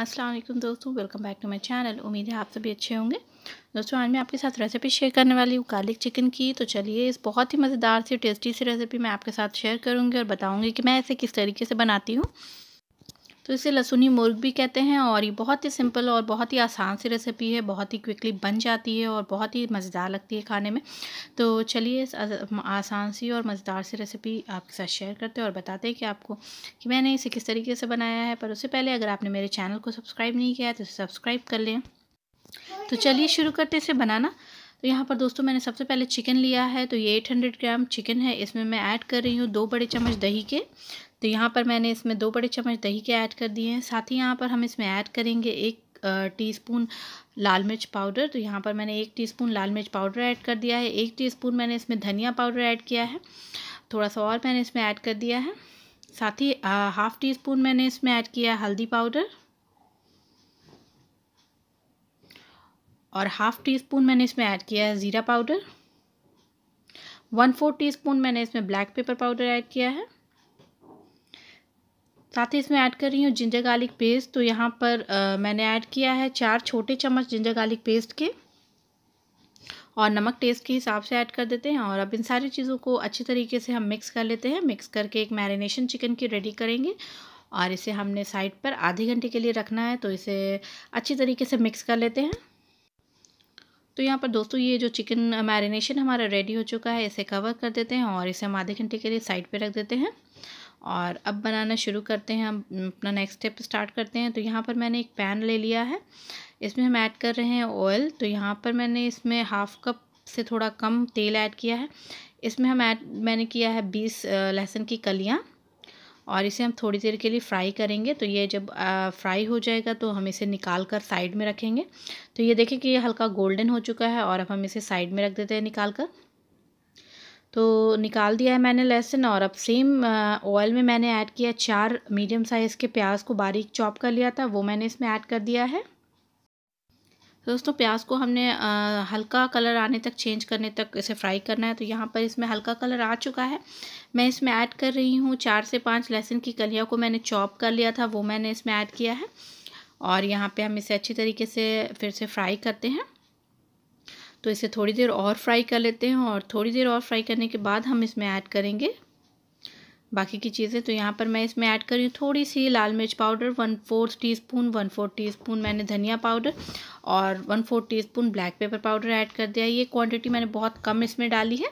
अस्सलाम वालेकुम दोस्तों welcome back to my channel उम्मीद है आप सभी अच्छे होंगे दोस्तों आज मैं आपके साथ रेसिपी शेयर करने वाली हूँ गार्लिक चिकन की तो चलिए इस बहुत ही मज़ेदार सी टेस्टी सी रेसिपी मैं आपके साथ शेयर करूँगी और बताऊँगी कि मैं इसे किस तरीके से बनाती हूँ तो इसे लहसुनी मुर्ग भी कहते हैं और ये बहुत ही सिंपल और बहुत ही आसान सी रेसिपी है बहुत ही क्विकली बन जाती है और बहुत ही मज़ेदार लगती है खाने में तो चलिए आसान सी और मज़ेदार सी रेसिपी आपके साथ शेयर करते हैं और बताते हैं कि आपको कि मैंने इसे किस तरीके से बनाया है पर उससे पहले अगर आपने मेरे चैनल को सब्सक्राइब नहीं किया है तो सब्सक्राइब कर लें तो चलिए शुरू करते इसे बनाना तो यहाँ पर दोस्तों मैंने सबसे पहले चिकन लिया है तो ये 800 ग्राम चिकन है इसमें मैं ऐड कर रही हूँ दो बड़े चम्मच दही के तो यहाँ पर मैंने इसमें दो बड़े चम्मच दही के ऐड कर दिए हैं साथ ही यहाँ पर हम इसमें ऐड करेंगे एक टीस्पून लाल मिर्च पाउडर तो यहाँ पर मैंने एक टीस्पून लाल मिर्च पाउडर ऐड कर दिया है एक टीस्पून मैंने इसमें धनिया पाउडर ऐड किया है थोड़ा सा और मैंने इसमें ऐड कर दिया है साथ ही हाफ़ टी स्पून मैंने इसमें ऐड किया है हल्दी पाउडर और हाफ़ टी स्पून मैंने इसमें ऐड किया है ज़ीरा powder one four teaspoon मैंने इसमें ब्लैक पेपर पाउडर ऐड किया है साथ ही इसमें ऐड कर रही हूँ जिंजर गार्लिक पेस्ट तो यहाँ पर आ, मैंने ऐड किया है चार छोटे चम्मच जिंजर गार्लिक पेस्ट के और नमक टेस्ट के हिसाब से ऐड कर देते हैं और अब इन सारी चीज़ों को अच्छी तरीके से हम मिक्स कर लेते हैं मिक्स करके एक मैरिनेशन चिकन की रेडी करेंगे और इसे हमने साइड पर आधे घंटे के लिए रखना है तो इसे अच्छी तरीके से मिक्स कर लेते हैं तो यहाँ पर दोस्तों ये जो चिकन मैरिनेशन हमारा रेडी हो चुका है इसे कवर कर देते हैं और इसे हम आधे घंटे के लिए साइड पर रख देते हैं और अब बनाना शुरू करते हैं हम अपना नेक्स्ट स्टेप स्टार्ट करते हैं तो यहाँ पर मैंने एक पैन ले लिया है इसमें हम ऐड कर रहे हैं ऑयल तो यहाँ पर मैंने इसमें हाफ़ कप से थोड़ा कम तेल ऐड किया है इसमें हम ऐड मैंने किया है बीस लहसुन की कलियाँ और इसे हम थोड़ी देर के लिए फ्राई करेंगे तो ये जब आ, फ्राई हो जाएगा तो हम इसे निकाल कर साइड में रखेंगे तो ये देखें कि ये हल्का गोल्डन हो चुका है और अब हम इसे साइड में रख देते हैं निकाल कर तो निकाल दिया है मैंने लहसुन और अब सेम ऑयल में मैंने ऐड किया चार मीडियम साइज़ के प्याज को बारीक चॉप कर लिया था वो मैंने इसमें ऐड कर दिया है तो दोस्तों प्याज को हमने आ, हल्का कलर आने तक चेंज करने तक इसे फ्राई करना है तो यहाँ पर इसमें हल्का कलर आ चुका है मैं इसमें ऐड कर रही हूँ चार से पाँच लहसुन की कलियाँ को मैंने चॉप कर लिया था वो मैंने इसमें ऐड किया है और यहाँ पे हम इसे अच्छी तरीके से फिर से फ्राई करते हैं तो इसे थोड़ी देर और फ्राई कर लेते हैं और थोड़ी देर और फ्राई करने के बाद हम इसमें ऐड करेंगे बाकी की चीज़ें तो यहाँ पर मैं इसमें ऐड कर रही हूँ थोड़ी सी लाल मिर्च powder one fourth teaspoon one fourth teaspoon मैंने धनिया पाउडर और one fourth teaspoon black pepper powder add कर दिया ये क्वांटिटी मैंने बहुत कम इसमें डाली है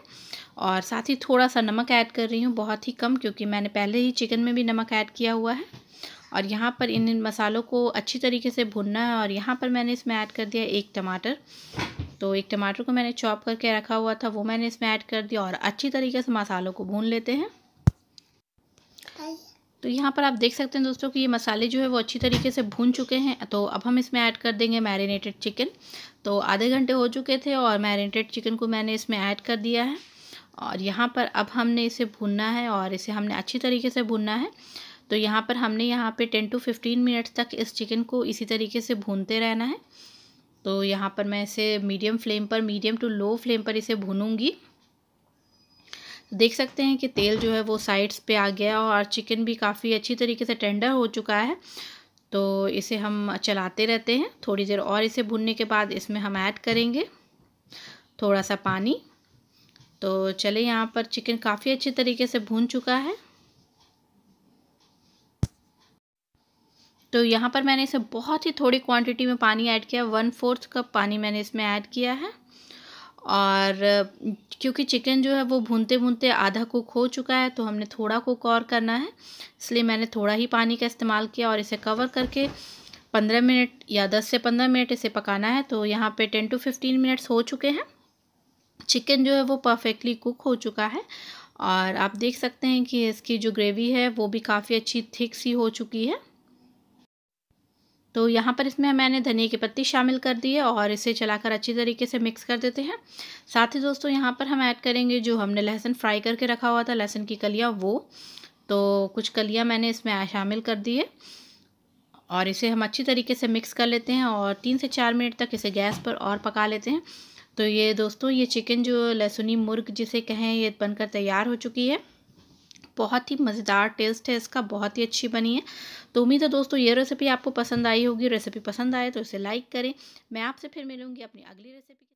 और साथ ही थोड़ा सा नमक ऐड कर रही हूँ बहुत ही कम क्योंकि मैंने पहले ही चिकन में भी नमक ऐड किया हुआ है और यहाँ पर इन मसालों को अच्छी तरीके से भुनना है और यहाँ पर मैंने इसमें ऐड कर दिया एक टमाटर तो एक टमाटर को मैंने चॉप करके रखा हुआ था वो मैंने इसमें ऐड कर दिया और अच्छी तरीके से मसालों को भून लेते हैं तो यहाँ पर आप देख सकते हैं दोस्तों कि ये मसाले जो है वो अच्छी तरीके से भून चुके हैं तो अब हम इसमें ऐड कर देंगे मैरिनेटेड चिकन तो आधे घंटे हो चुके थे और मैरिनेटेड चिकन को मैंने इसमें ऐड कर दिया है और यहाँ पर अब हमने इसे भूनना है और इसे हमने अच्छी तरीके से भूनना है तो यहाँ पर हमने यहाँ पे टेन टू फिफ्टीन मिनट्स तक इस चिकन को इसी तरीके से भूनते रहना है तो यहाँ पर मैं इसे मीडियम फ्लेम पर मीडियम टू लो फ्लेम पर इसे भूनूंगी देख सकते हैं कि तेल जो है वो साइड्स पे आ गया और चिकन भी काफ़ी अच्छी तरीके से टेंडर हो चुका है तो इसे हम चलाते रहते हैं थोड़ी देर और इसे भूनने के बाद इसमें हम ऐड करेंगे थोड़ा सा पानी तो चले यहाँ पर चिकन काफ़ी अच्छी तरीके से भून चुका है तो यहाँ पर मैंने इसे बहुत ही थोड़ी क्वांटिटी में पानी ऐड किया वन फोर्थ कप पानी मैंने इसमें ऐड किया है और क्योंकि चिकन जो है वो भूनते भूनते आधा कुक हो चुका है तो हमने थोड़ा कुक और करना है इसलिए मैंने थोड़ा ही पानी का इस्तेमाल किया और इसे कवर करके पंद्रह मिनट या दस से पंद्रह मिनट इसे पकाना है तो यहाँ पे टेन टू फिफ्टीन मिनट्स हो चुके हैं चिकन जो है वो परफेक्टली कुक हो चुका है और आप देख सकते हैं कि इसकी जो ग्रेवी है वो भी काफ़ी अच्छी थिक सी हो चुकी है तो यहाँ पर इसमें मैंने धनिया की पत्ती शामिल कर दी है और इसे चलाकर अच्छी तरीके से मिक्स कर देते हैं साथ ही दोस्तों यहाँ पर हम ऐड करेंगे जो हमने लहसुन फ्राई करके रखा हुआ था लहसुन की कलियाँ वो तो कुछ कलियाँ मैंने इसमें शामिल कर दी है और इसे हम अच्छी तरीके से मिक्स कर लेते हैं और तीन से चार मिनट तक इसे गैस पर और पका लेते हैं तो ये दोस्तों ये चिकन जो लहसुनी मुर्ग जिसे कहें ये बनकर तैयार हो चुकी है बहुत ही मज़ेदार टेस्ट है इसका बहुत ही अच्छी बनी है तो उम्मीद है दोस्तों ये रेसिपी आपको पसंद आई होगी रेसिपी पसंद आए तो इसे लाइक करें मैं आपसे फिर मिलूँगी अपनी अगली रेसिपी